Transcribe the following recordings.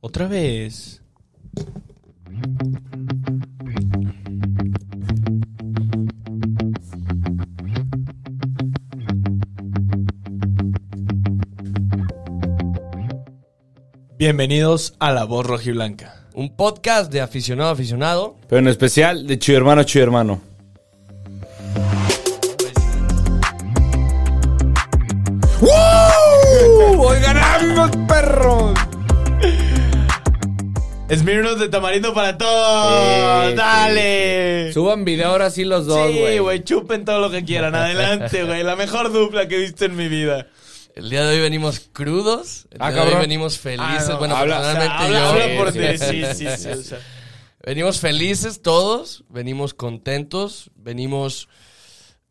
Otra vez. Bienvenidos a La Voz Blanca Un podcast de aficionado aficionado. Pero en especial de Chuy Hermano Chuy Hermano. Smirnoff de tamarindo para todos. Dale. Suban video ahora sí los dos, güey. Sí, güey, chupen todo lo que quieran. Adelante, güey. La mejor dupla que he visto en mi vida. El día de hoy venimos crudos. El ah, día de hoy venimos felices. Bueno, personalmente yo. Venimos felices todos. Venimos contentos. Venimos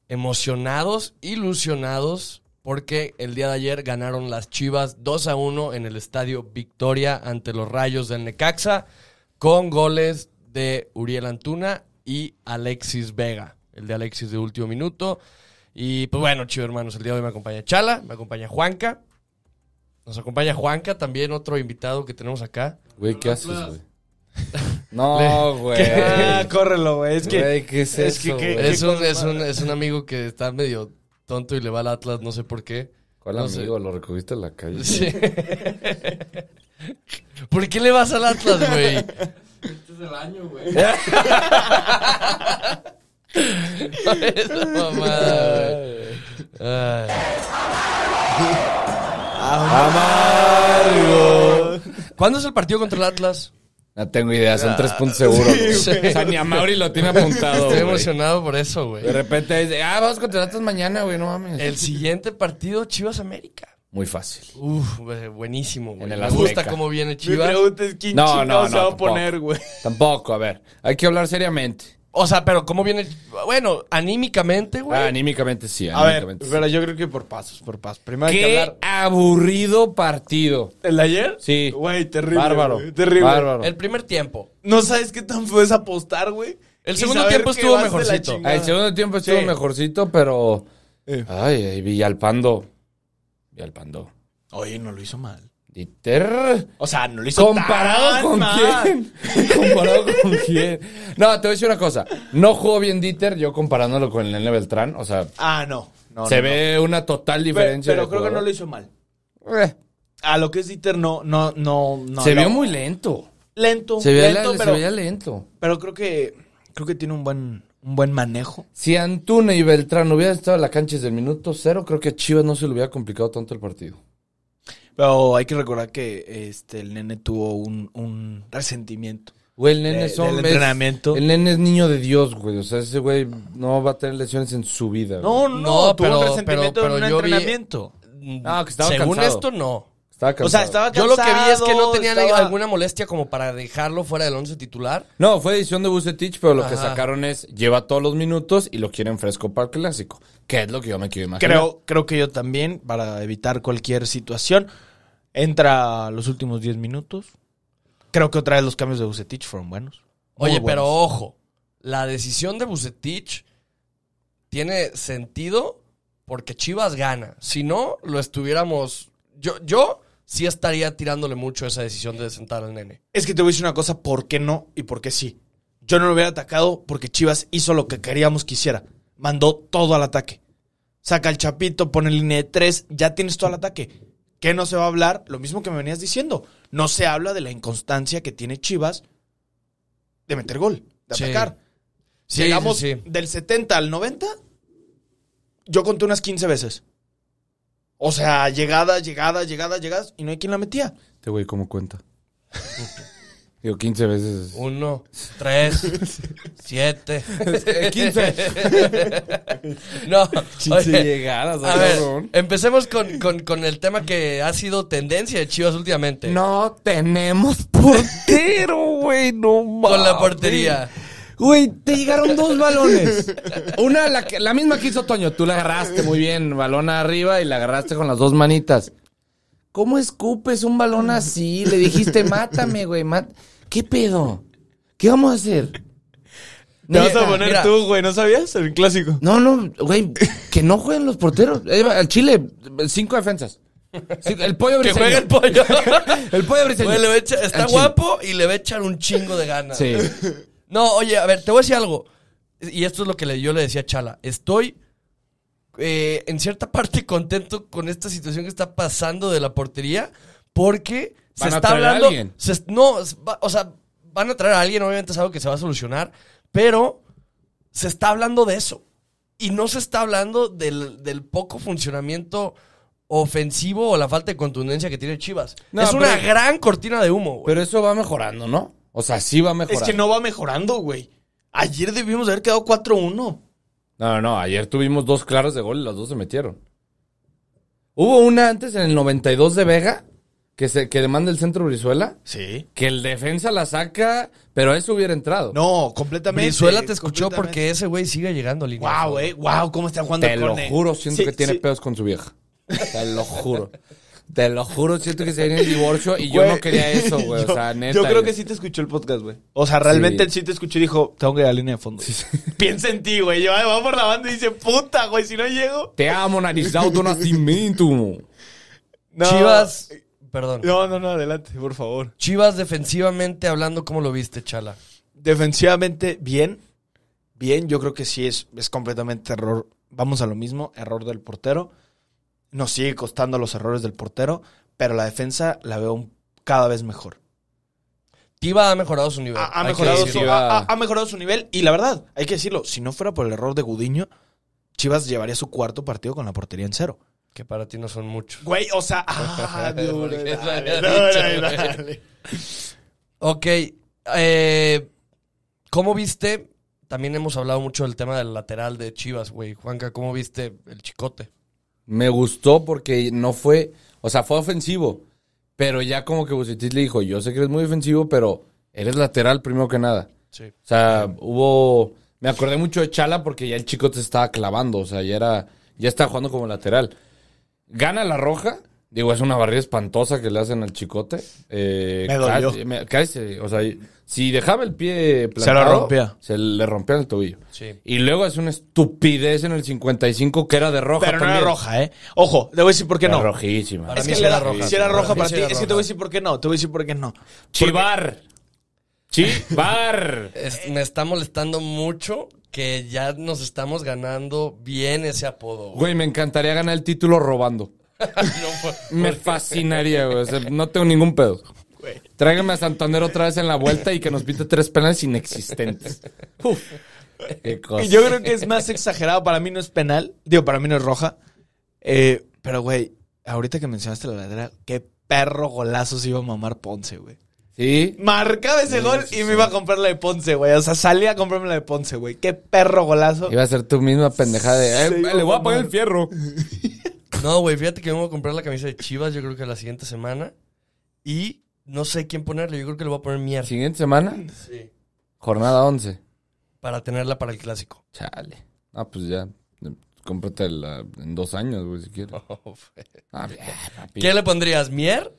emocionados, ilusionados porque el día de ayer ganaron las Chivas 2 a 1 en el estadio Victoria ante los Rayos del Necaxa con goles de Uriel Antuna y Alexis Vega. El de Alexis de último minuto. Y pues bueno, chido hermanos, el día de hoy me acompaña Chala, me acompaña Juanca. Nos acompaña Juanca, también otro invitado que tenemos acá. Güey, ¿qué haces, güey? No, güey. Ah, córrelo, güey. Es que, ¿qué es, eso, es, un, es un amigo que está medio tonto y le va al Atlas, no sé por qué. ¿Cuál amigo? Lo recogiste en la calle. ¿Por qué le vas al Atlas, güey? Este es el año, güey. Esa mamada, güey. Amargo. ¿Cuándo es el partido contra el Atlas? No tengo idea, son tres puntos ah, seguros. o sea, ni a Mauri lo tiene apuntado. Estoy emocionado por eso, güey. De repente dice, ah, vamos contra datos mañana, güey, no mames. El siguiente partido, Chivas América. Muy fácil. Uf, buenísimo, güey. Me gusta cómo viene Chivas. Me preguntes quién no, no, se va a poner, güey. Tampoco, a ver. Hay que hablar seriamente. O sea, pero ¿cómo viene? Bueno, anímicamente, güey. Ah, anímicamente sí, A ver, pero yo creo que por pasos, por pasos. Primero Qué aburrido partido. ¿El de ayer? Sí. Güey, terrible. Bárbaro. terrible. El primer tiempo. No sabes qué tan puedes apostar, güey. El segundo tiempo estuvo mejorcito. El segundo tiempo estuvo mejorcito, pero... Eh. al pando, ay, Villalpando. Villalpando. Oye, no lo hizo mal. Dieter, O sea, no lo hizo ¿Comparado con quién? ¿Comparado con quién? No, te voy a decir una cosa. No jugó bien Dieter, yo comparándolo con el Beltrán. O sea. Ah, no. no se ve una total diferencia. Pero, creo que no lo hizo mal. Eh. A lo que es Dieter, no, no, no. se vio muy lento. Lento. Se veía, lento, pero, se lento. Pero creo que, creo que tiene un buen, un buen manejo. Si Antune y Beltrán hubieran estado en la cancha desde el minuto cero, creo que a Chivas no se le hubiera complicado tanto el partido. Pero hay que recordar que este, el nene tuvo un, un resentimiento. Güey, el nene es entrenamiento. El nene es niño de Dios, güey. O sea, ese güey no va a tener lesiones en su vida. No, no, tuvo pero, un resentimiento pero, en un entrenamiento. Mm, no, que estaba Según esto, no. Estaba O sea, estaba cansado. Yo lo que vi es que no tenían alguna molestia como para dejarlo fuera del once titular. No, fue edición de Bucetich, pero lo que sacaron es lleva todos los minutos y lo quieren fresco para el clásico que es lo que yo me quiero imaginar. Creo, creo que yo también, para evitar cualquier situación, entra los últimos 10 minutos. Creo que otra vez los cambios de Bucetich fueron buenos. Oye, pero ojo, la decisión de Bucetich tiene sentido porque Chivas gana. Si no, lo estuviéramos. Yo, yo sí estaría tirándole mucho esa decisión de sentar al nene. Es que te voy a decir una cosa, ¿por qué no y por qué sí? Yo no lo hubiera atacado porque Chivas hizo lo que queríamos que hiciera mandó todo al ataque. Saca el chapito, pone línea de tres, ya tienes todo al ataque. ¿Qué no se va a hablar? Lo mismo que me venías diciendo. No se habla de la inconstancia que tiene Chivas de meter gol, de atacar. Llegamos del 70 al 90, yo conté unas 15 veces. O sea, llegadas, llegadas, llegadas, llegadas, y no hay quien la metía. Te este voy como cuenta? 15 veces. Uno, tres, siete. 15. Eh, no. Oye, llegadas, a ver, empecemos con, el tema que ha sido tendencia de Chivas últimamente. No tenemos portero, güey, no mames. Con la portería. Güey, te llegaron dos balones. Una, la, misma que hizo Toño. Tú la agarraste muy bien, balón arriba y la agarraste con las dos manitas. ¿Cómo escupes un balón así? Le dijiste, mátame, güey, mátame. ¿Qué pedo? ¿Qué vamos a hacer? Te vas a poner tú, güey, ¿no sabías? El clásico. No, no, güey, que no jueguen los porteros. Al Chile, cinco defensas. el pollo Que juegue el pollo. El pollo briseño. está guapo y le va a echar un chingo de ganas. Sí. No, oye, a ver, te voy a decir algo. Y esto es lo que yo le decía a Chala. Estoy eh, en cierta parte contento con esta situación que está pasando de la portería porque se está hablando. no, o sea, van a traer a alguien, obviamente es algo que se va a solucionar, pero se está hablando de eso. Y no se está hablando del, poco funcionamiento ofensivo o la falta de contundencia que tiene Chivas. es una gran cortina de humo, güey. Pero eso va mejorando, ¿no? O sea, sí va mejorando. Es que no va mejorando, güey. Ayer debimos haber quedado 4-1. No, no, no. Ayer tuvimos dos claras de gol y las dos se metieron. Hubo una antes en el 92 de Vega que, se, que le el centro Brizuela. Sí. Que el defensa la saca, pero eso hubiera entrado. No, completamente. Brizuela te escuchó porque ese güey sigue llegando al Wow, güey. wow, cómo está jugando Te lo juro, siento que tiene pedos con su vieja. Te lo juro. Te lo juro, siento que se viene el divorcio y yo no quería eso, güey. O sea, neta. Yo creo que sí te escuchó el podcast, güey. O sea, realmente Sí. te escuchó y dijo, tengo que ir a la línea de fondo. Piensa en ti, güey. Yo va por la banda y dice, puta, güey, si no llego. Te amo, narizado, nacimiento No. Chivas eh, perdón. No, no, no, adelante, por favor. Chivas defensivamente hablando, ¿cómo lo viste, Chala? Defensivamente, bien. Bien, yo creo que sí es, es completamente error. Vamos a lo mismo, error del portero. Nos sigue costando los errores del portero, pero la defensa la veo cada vez mejor. Tiva ha mejorado su nivel. Ha, mejorado su, ha, mejorado su nivel y la verdad, hay que decirlo, si no fuera por el error de Gudiño, Chivas llevaría su cuarto partido con la portería en cero. Que para ti no son muchos. Güey, o sea. ok. ¿Cómo viste? También hemos hablado mucho del tema del lateral de Chivas, güey. Juanca, ¿cómo viste el chicote? Me gustó porque no fue. O sea, fue ofensivo. Pero ya como que Bucetis le dijo: Yo sé que eres muy ofensivo, pero eres lateral primero que nada. Sí. O sea, hubo. Me acordé mucho de Chala porque ya el chicote estaba clavando. O sea, ya era. Ya estaba jugando como lateral. Gana la roja. Digo, es una barrida espantosa que le hacen al chicote. Eh, me dolió. o sea, si dejaba el pie plantado... Se lo rompía. Se le rompía el tobillo. Sí. Y luego es una estupidez en el 55 que era de roja Pero no era roja, ¿eh? Ojo, te voy a decir por qué era no. rojísima. Para es que era roja. Si era roja para, ti, es que te voy a decir por qué no. Te voy a decir por qué no. Chivar. Chivar. me está molestando mucho que ya nos estamos ganando bien ese apodo. Güey, me encantaría ganar el título robando. me fascinaría, güey. no tengo ningún pedo. Güey. Tráigame a Santander otra vez en la vuelta y que nos pinte tres penales inexistentes. Y Yo creo que es más exagerado. Para mí no es penal. Digo, para mí no es roja. Eh, pero, güey, ahorita que mencionaste la ladera, qué perro golazos iba a mamar Ponce, güey. Sí. Marcaba ese gol y me iba a comprar la de Ponce, güey. O sea, salía a comprarme la de Ponce, güey. Qué perro golazo. Iba a ser tu misma pendejada de. le voy a poner el fierro. no, güey, fíjate que me voy a comprar la camisa de Chivas, yo creo que la siguiente semana. Y no sé quién ponerle, yo creo que le voy a poner mierda. ¿Siguiente semana? Sí. Jornada 11. Para tenerla para el clásico. Chale. Ah, pues ya. Eh, Cómprate en dos años, güey, si quieres. Oh, ah, ¿Qué le pondrías? ¿Mier?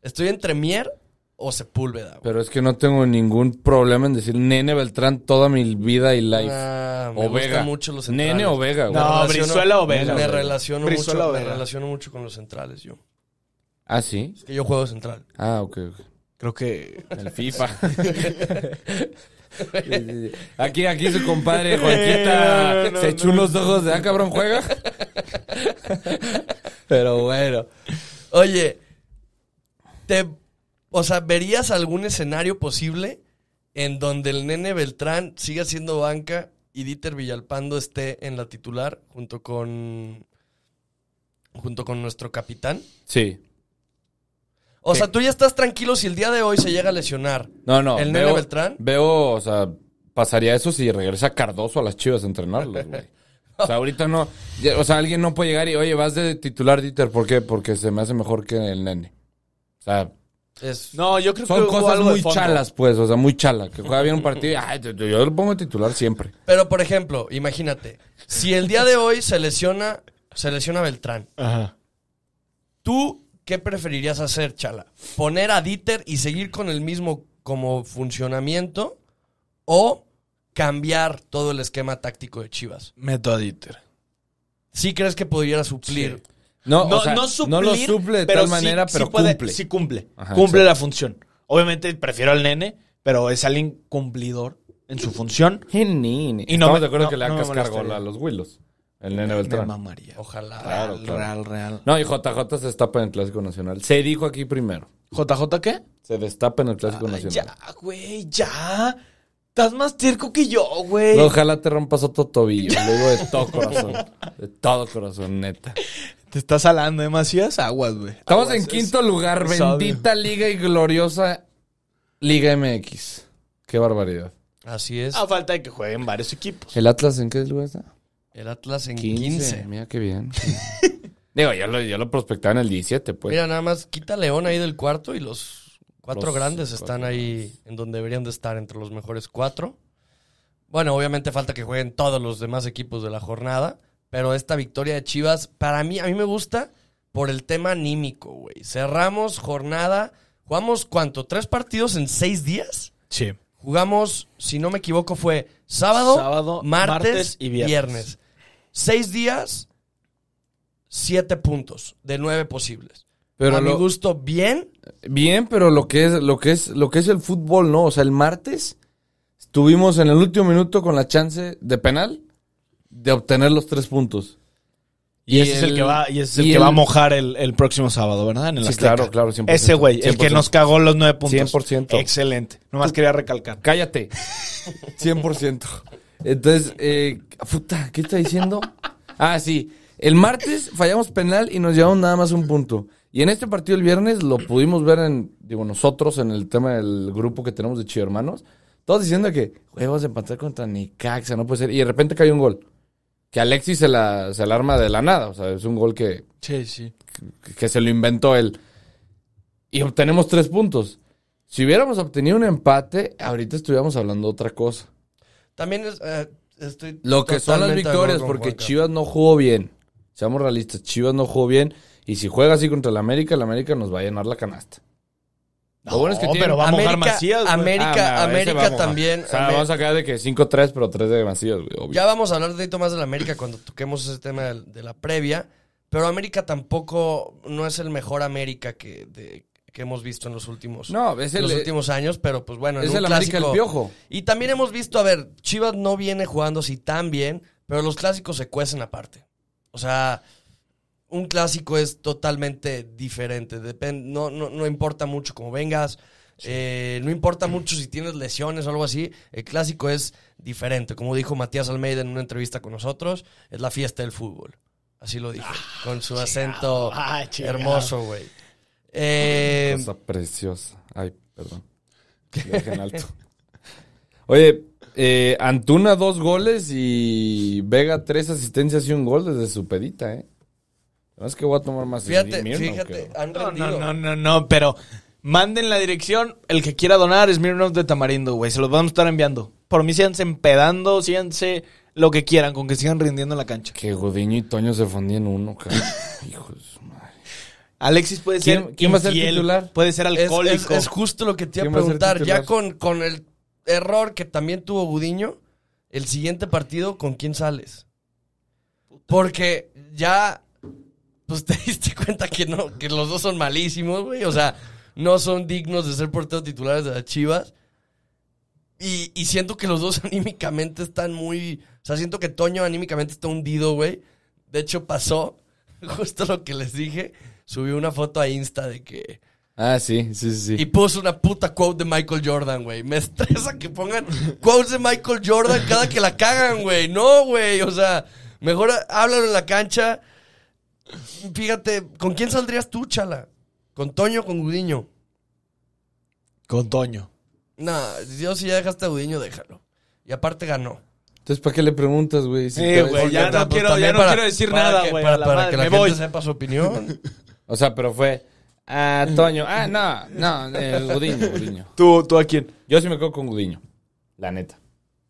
Estoy entre Mier o Sepúlveda. Pero es que no tengo ningún problema en decir Nene Beltrán toda mi vida y life. Ah, me o Vega. mucho los centrales. Nene o Vega. Güey. No, Brizuela o Vega. Me relaciono, mucho, con los centrales yo. ¿Ah, sí? Es que yo juego central. Ah, ok, Creo que... El FIFA. Aquí, aquí su compadre Juanquita se echó los ojos de, ah, cabrón, juega. Pero bueno. Oye, te o sea, ¿verías algún escenario posible en donde el nene Beltrán siga siendo banca y Dieter Villalpando esté en la titular junto con junto con nuestro capitán? Sí. O sea, tú ya estás tranquilo si el día de hoy se llega a lesionar. No, no. El nene Beltrán. Veo, o sea, pasaría eso si regresa Cardoso a las Chivas a entrenarlo. O sea, ahorita no. O sea, alguien no puede llegar y, oye, vas de titular, Dieter. ¿Por qué? Porque se me hace mejor que el nene. O sea, no, yo creo son cosas muy chalas, pues, o sea, muy chala. Que juega bien un partido yo lo pongo titular siempre. Pero, por ejemplo, imagínate, si el día de hoy se lesiona, Beltrán. ¿Tú qué preferirías hacer, chala? ¿Poner a Dieter y seguir con el mismo como funcionamiento o cambiar todo el esquema táctico de Chivas? Meto a Dieter. ¿Sí crees que pudiera suplir? No, no, no, lo suple de tal manera, pero sí cumple. Sí cumple. cumple la función. Obviamente prefiero al nene, pero es alguien cumplidor en su función. Y no me, acuerdo que le hagas cargola a los Willos. El nene Beltrán. María Ojalá. real, real, No, y JJ se destapa en el Clásico Nacional. Se dijo aquí primero. ¿JJ qué? Se destapa en el Clásico Nacional. Ya, güey, ya. Estás más tierco que yo, güey. ojalá te rompas otro tobillo. Lo digo de todo corazón. de todo corazón, neta. Te estás salando demasiadas aguas, güey. Estamos en quinto lugar. Bendita liga y gloriosa Liga MX. Qué barbaridad. Así es. A falta de que jueguen varios equipos. ¿El Atlas en qué lugar está? El Atlas en 15. Mira qué bien. Digo, ya lo, yo prospectaba en el 17, pues. Mira, nada más quita León ahí del cuarto y los cuatro grandes están ahí en donde deberían de estar, entre los mejores cuatro. Bueno, obviamente falta que jueguen todos los demás equipos de la jornada pero esta victoria de Chivas, para mí, a mí me gusta por el tema anímico, güey. Cerramos jornada, jugamos cuánto, tres partidos en seis días. Sí. Jugamos, si no me equivoco, fue sábado, martes, y viernes. Seis días, siete puntos de nueve posibles. Pero a mi gusto, bien. Bien, pero lo que es, lo que es, lo que es el fútbol, ¿no? O sea, el martes estuvimos en el último minuto con la chance de penal de obtener los tres puntos. Y, ese es el que va, y es el, que va a mojar el, el, próximo sábado, ¿verdad? En el sí, claro, claro, 100%, Ese güey, el que nos cagó los nueve puntos. 100%. Excelente. Nomás quería recalcar. Cállate. 100%. Entonces, eh, puta, ¿qué está diciendo? Ah, sí. El martes fallamos penal y nos llevamos nada más un punto. Y en este partido el viernes lo pudimos ver en, digo, nosotros en el tema del grupo que tenemos de Chido Hermanos. Todos diciendo que, güey, vamos a empatar contra Nicaxa, no puede ser. Y de repente cayó un gol que Alexis se la, arma de la nada. O sea, es un gol que, que, se lo inventó él. Y obtenemos tres puntos. Si hubiéramos obtenido un empate, ahorita estuviéramos hablando otra cosa. También es, eh, Lo que son las victorias, porque Chivas no jugó bien. Seamos realistas, Chivas no jugó bien. Y si juega así contra el América, el América nos va a llenar la canasta pero América, América, ah, también. O sea, vamos a quedar de que 5-3, pero 3 de Macías, güey, Ya vamos a hablar un poquito más de la América cuando toquemos ese tema de, la previa. Pero América tampoco no es el mejor América que, hemos visto en los últimos, No, los eh, últimos años. Pero pues bueno, es el América Piojo. Y también hemos visto, a ver, Chivas no viene jugando así tan bien, pero los clásicos se cuecen aparte. O sea, un clásico es totalmente diferente. Depende, no, no, importa mucho cómo vengas. Eh, no importa mucho si tienes lesiones o algo así, el clásico es diferente. Como dijo Matías Almeida en una entrevista con nosotros, es la fiesta del fútbol. Así lo dijo, ah, con su acento ah, hermoso, güey. Eh, cosa preciosa. Ay, perdón. alto. Oye, eh, Antuna dos goles y Vega tres asistencias y un gol desde su pedita, ¿eh? No es que voy a tomar más. Fíjate, fíjate, han No, no, no, no, pero manden la dirección. El que quiera donar es Smirnoff de Tamarindo, güey. Se los vamos a estar enviando. Por mí síganse empedando, síganse lo que quieran, con que sigan rindiendo en la cancha. Que Gudiño y Toño se fundían uno, cabrón. Hijos madre. Alexis puede ser ¿Quién, va a ser titular? Puede ser alcohólico. Es, justo lo que te iba a preguntar. ya con, con el error que también tuvo Gudiño, el siguiente partido, ¿con quién sales? Porque ya pues te diste cuenta que no, que los dos son malísimos, güey. O sea, no son dignos de ser porteros titulares de las Chivas. Y, y, siento que los dos anímicamente están muy. O sea, siento que Toño anímicamente está hundido, güey. De hecho, pasó justo lo que les dije. Subió una foto a Insta de que. Ah, sí, sí, sí. Y puso una puta quote de Michael Jordan, güey. Me estresa que pongan quotes de Michael Jordan cada que la cagan, güey. No, güey. O sea, mejor háblalo en la cancha Fíjate, ¿con quién saldrías tú, chala? ¿Con Toño o con Gudiño? Con Toño. No, yo si ya dejaste a Gudiño, déjalo. Y aparte ganó. Entonces, ¿para qué le preguntas, güey? sí, güey, pues, ya, no, quiero, ya no quiero decir nada, güey. Para, que la gente sepa su opinión. o sea, pero fue. Ah, Toño. Ah, no, no, eh, Gudiño, Gudiño. ¿Tú, ¿Tú a quién? Yo sí me quedo con Gudiño, la neta.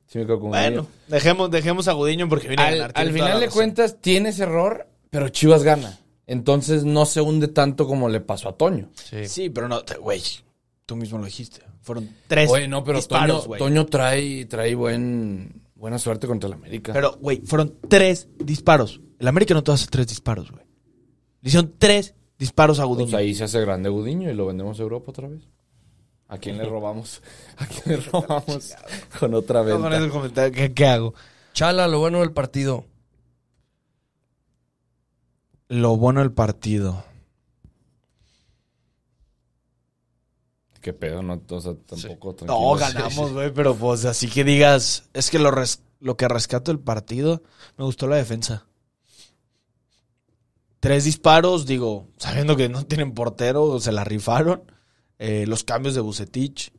Sí me quedo con bueno, Gudiño. Bueno, dejemos, dejemos a Gudiño porque viene a ganar. Al final de cuentas, tienes error pero Chivas gana. Entonces no se hunde tanto como le pasó a Toño. Sí, pero no, güey, tú mismo lo dijiste. Fueron tres. Oye, no, pero Toño, Toño, trae, trae buen, buena suerte contra el América. Pero, güey, fueron tres disparos. El América no te hace tres disparos, güey. Le hicieron tres disparos a pues Gudiño. Pues ahí se hace grande Gudiño y lo vendemos a Europa otra vez. ¿A quién le robamos? ¿A quién le robamos con otra vez? No, el comentario. ¿Qué hago? Chala, lo bueno del partido. Lo bueno del partido. Qué pedo, ¿no? O tampoco No, ganamos, güey, pero pues así que digas, es que lo, lo que rescato el partido, me gustó la defensa. Tres disparos, digo, sabiendo que no tienen portero, se la rifaron. Eh, los cambios de Bucetich.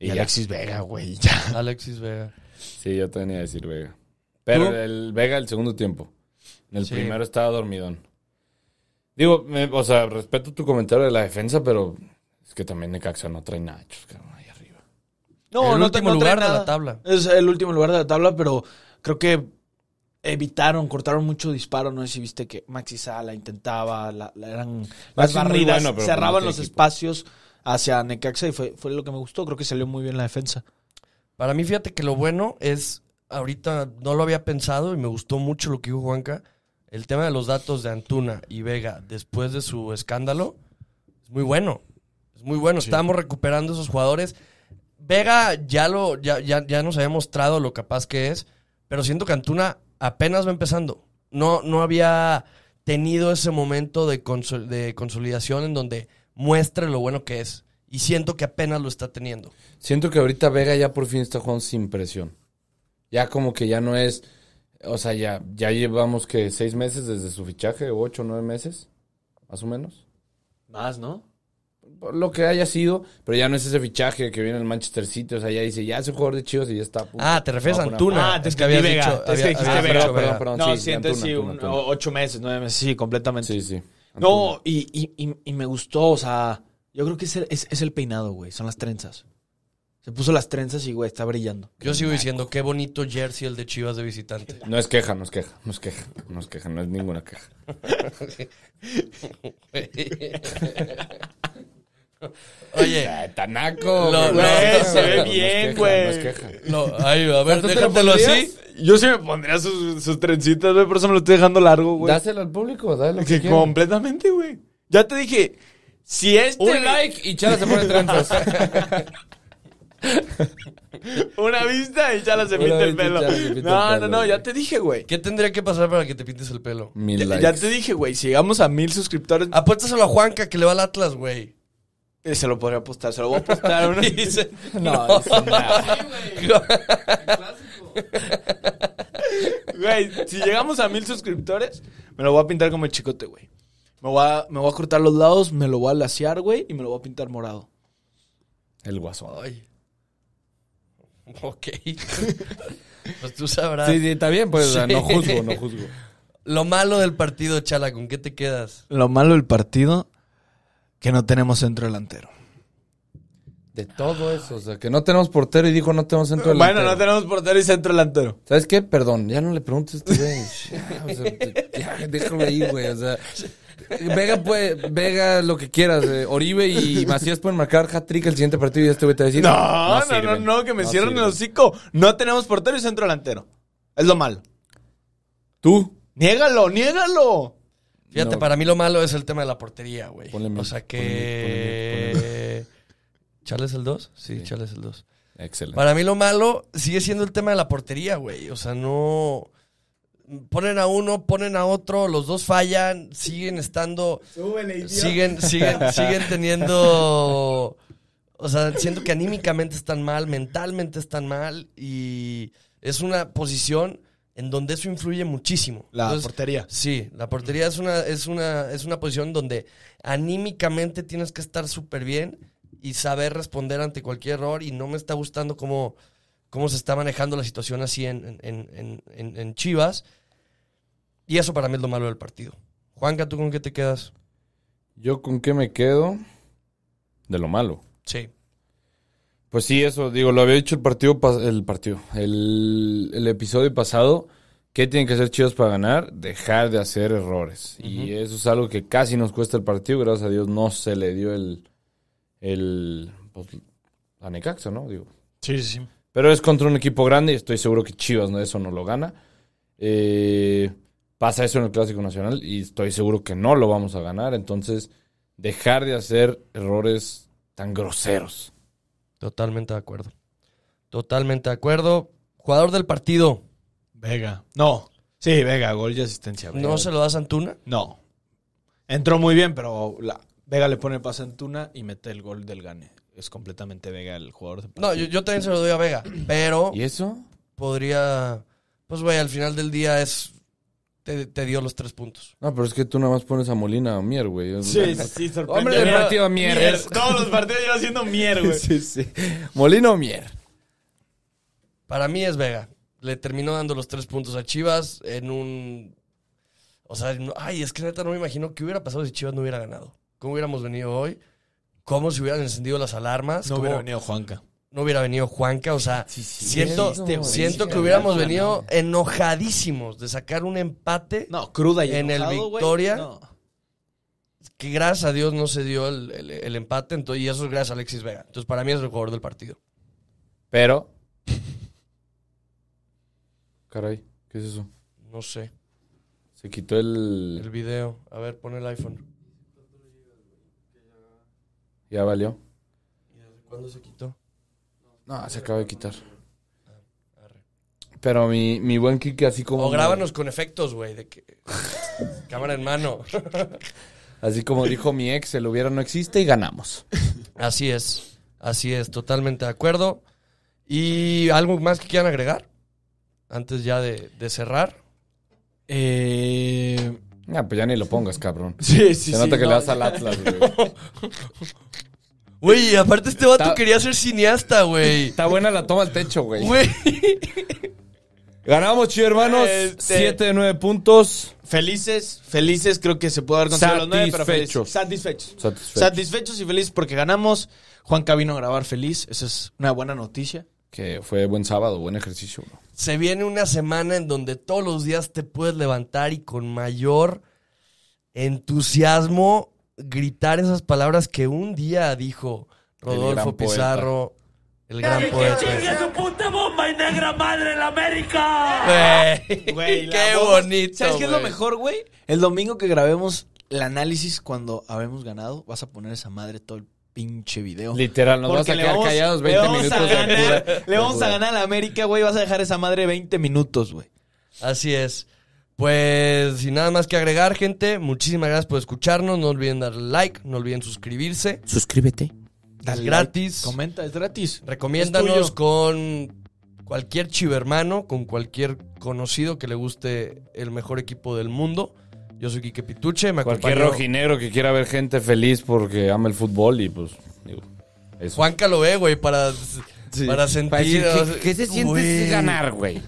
Y, Alexis Vega, güey, Alexis Vega. Sí, yo tenía que decir Vega. Pero el Vega el segundo tiempo. el primero estaba dormidón. Digo, o sea, respeto tu comentario de la defensa, pero es que también Necaxa no trae nachos, ahí arriba. No, el no último de la tabla. Es el último lugar de la tabla, pero creo que evitaron, cortaron mucho disparo. No sé si viste que Maxi Sala intentaba, la, eran las barridas, cerraban los espacios hacia Necaxa y fue, fue lo que me gustó. Creo que salió muy bien la defensa. Para mí, fíjate que lo bueno es ahorita no lo había pensado y me gustó mucho lo que dijo Juanca. El tema de los datos de Antuna y Vega después de su escándalo es muy bueno. Es muy bueno. Estamos recuperando esos jugadores. Vega ya, lo, ya, ya, nos había mostrado lo capaz que es, pero siento que Antuna apenas va empezando. No, no había tenido ese momento de, de consolidación en donde muestre lo bueno que es. Y siento que apenas lo está teniendo. Siento que ahorita Vega ya por fin está jugando sin presión. Ya como que ya no es, o sea, ya, ya llevamos que seis meses desde su fichaje, ocho, nueve meses, más o menos. Más, ¿no? lo que haya sido, pero ya no es ese fichaje que viene el Manchester City, o sea, ya dice, ya es un jugador de chivos y ya está. ah, te refieres a Antuna. Ah, te es que había Dicho, Perdón, perdón, no, sí, sí, ocho meses, nueve meses, sí, completamente. Sí, sí. No, y, y, y, me gustó, o sea, yo creo que es es, es el peinado, güey, son las trenzas. Se puso las trenzas y, güey, está brillando. Yo sigo diciendo, qué bonito jersey el de Chivas de visitante. No es queja, no es queja, no es queja, no es queja, no es ninguna queja. Oye, Tanaco. no, se ve bien, güey. No es queja, no es a ver, así. Yo sí me pondría sus, trencitas, güey, por eso me lo estoy dejando largo, güey. Dáselo al público, dale que completamente, güey. Ya te dije, si este... Un like y Chava se pone trenzas. Una vista y ya la se pinta el pelo. No, no, no, ya te dije, güey. ¿Qué tendría que pasar para que te pintes el pelo? Mil Ya, likes. ya te dije, güey, si llegamos a mil suscriptores, Apuéstaselo a Juanca que le va al Atlas, güey. Eh, se lo podría apostar, se lo voy a apostar. dice, No, no. Güey, si llegamos a mil suscriptores, me lo voy a pintar como el chicote, güey. Me voy, a, me voy a cortar los lados, me lo voy a lasear, güey, y me lo voy a pintar morado. El guasón. Ay. Ok. pues tú sabrás. Sí, está bien, pues, no juzgo, no juzgo. Lo malo del partido, Chala, ¿con qué te quedas? Lo malo del partido, que no tenemos centro delantero de todo eso. O sea, que no tenemos portero y dijo no tenemos centro delantero. Bueno, no tenemos portero y centro delantero. ¿Sabes qué? Perdón, ya no le preguntes a este güey. o sea, güey. O sea, Vega puede, Vega lo que quieras. Eh, Oribe y Macías pueden marcar hat-trick el siguiente partido y este ya te voy a decir. No, no, no, que me cierran cierren el hocico. No tenemos portero y centro delantero. Es lo malo. ¿Tú? Niégalo, niégalo. Fíjate, para mí lo malo es el tema de la portería, güey. O sea que... ¿Charles el 2? Sí, Charles el 2. Excelente. Para mí lo malo sigue siendo el tema de la portería, güey. O sea, no... Ponen a uno, ponen a otro, los dos fallan, siguen estando... siguen, siguen, siguen teniendo... O sea, siento que anímicamente están mal, mentalmente están mal y es una posición en donde eso influye muchísimo. La portería. Sí, la portería es una, es, una, es una posición donde anímicamente tienes que estar súper bien y saber responder ante cualquier error y no me está gustando cómo, cómo se está manejando la situación así en, Chivas. Y eso para mí es lo malo del partido. Juanca, ¿tú con qué te quedas? Yo con qué me quedo de lo malo. Sí. Pues sí, eso, digo, lo había dicho el partido, el partido, el, episodio pasado. ¿Qué tienen que hacer Chivas para ganar? Dejar de hacer errores. Y eso es algo que casi nos cuesta el partido. Gracias a Dios no se le dio el, el pues, ¿no? Digo. Sí, sí, sí. Pero es contra un equipo grande y estoy seguro que Chivas no, eso no lo gana. Eh, pasa eso en el Clásico Nacional y estoy seguro que no lo vamos a ganar. Entonces, dejar de hacer errores tan groseros. Totalmente de acuerdo. Totalmente de acuerdo. Jugador del partido. Vega. No. Sí, Vega, gol y asistencia. ¿No se lo da Santuna? No. Entró muy bien, pero la, Vega le pone el pase en Tuna y mete el gol del Gane. Es completamente Vega el jugador. De no, yo, también se lo doy a Vega, pero... ¿Y eso? Podría... Pues, güey, al final del día es... Te, dio los tres puntos. No, pero es que tú nada más pones a Molina a Mier, güey. Sí, sí, sorprendente. Hombre el partido Mier. mier. Todos los partidos yo haciendo Mier, güey. sí, sí. Molina o Mier. Para mí es Vega. Le terminó dando los tres puntos a Chivas en un... O sea, ay, es que neta no me imagino qué hubiera pasado si Chivas no hubiera ganado. ¿Cómo hubiéramos venido hoy? ¿Cómo se hubieran encendido las alarmas? No hubiera venido Juanca. No hubiera venido Juanca, o sea, siento, que hubiéramos venido enojadísimos de sacar un empate en el Victoria. Que gracias a Dios no se dio el, el, empate, entonces, y eso es gracias a Alexis Vega. Entonces, para mí es el jugador del partido. Pero. Caray, ¿qué es eso? No sé. Se quitó el. El video. A ver, pone el iPhone. Ya valió. ¿Y cuándo se quitó? No, se acaba de quitar. Ah, Pero mi, mi buen Kike así como... O grábanos con efectos, güey, de que... Cámara en mano. así como dijo mi ex, el hubiera no existe y ganamos. Así es, así es, totalmente de acuerdo. ¿Y algo más que quieran agregar? Antes ya de, cerrar. Eh... no, ah, pues ya ni lo pongas, cabrón. Sí, sí, Se nota que le das al Atlas, güey. Güey, aparte este vato quería ser cineasta, güey. Está buena la toma al techo, güey. Ganamos, chido, hermanos. Este- Siete de nueve puntos. Felices, felices, creo que se puede dar con los nueve, pero Satisfechos. Satisfechos. Satisfechos. y felices porque ganamos. Juan vino a grabar feliz. Esa es una buena noticia. Que fue buen sábado, buen ejercicio. Se viene una semana en donde todos los días te puedes levantar y con mayor entusiasmo gritar esas palabras que un día dijo Rodolfo Pizarro, el gran poeta. ¡Que su puta bomba y negra madre en América! qué bonito. ¿Sabes qué es lo mejor, güey? El domingo que grabemos el análisis cuando habemos ganado, vas a poner esa madre todo el pinche video. Literal, nos vamos vas a quedar callados 20 le vamos minutos. A ganar, le vamos a ganar a la América, güey. Vas a dejar esa madre 20 minutos, güey. Así es. Pues sin nada más que agregar, gente, muchísimas gracias por escucharnos. No olviden dar like, no olviden suscribirse. Suscríbete. Dale es gratis. comenta, es gratis. Recomiéndanos con cualquier chivermano, con cualquier conocido que le guste el mejor equipo del mundo. Yo soy Quique Pituche. Me cualquier rojinegro que quiera ver gente feliz porque ama el fútbol y pues. Digo, eso. Juanca lo ve, güey, para. Para sentir. ¿qué, se siente ganar, güey?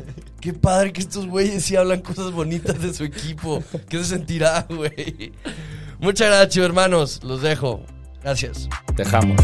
Qué padre que estos güeyes sí hablan cosas bonitas de su equipo. ¿Qué se sentirá, güey? Muchas gracias, hermanos. Los dejo. Gracias. Dejamos.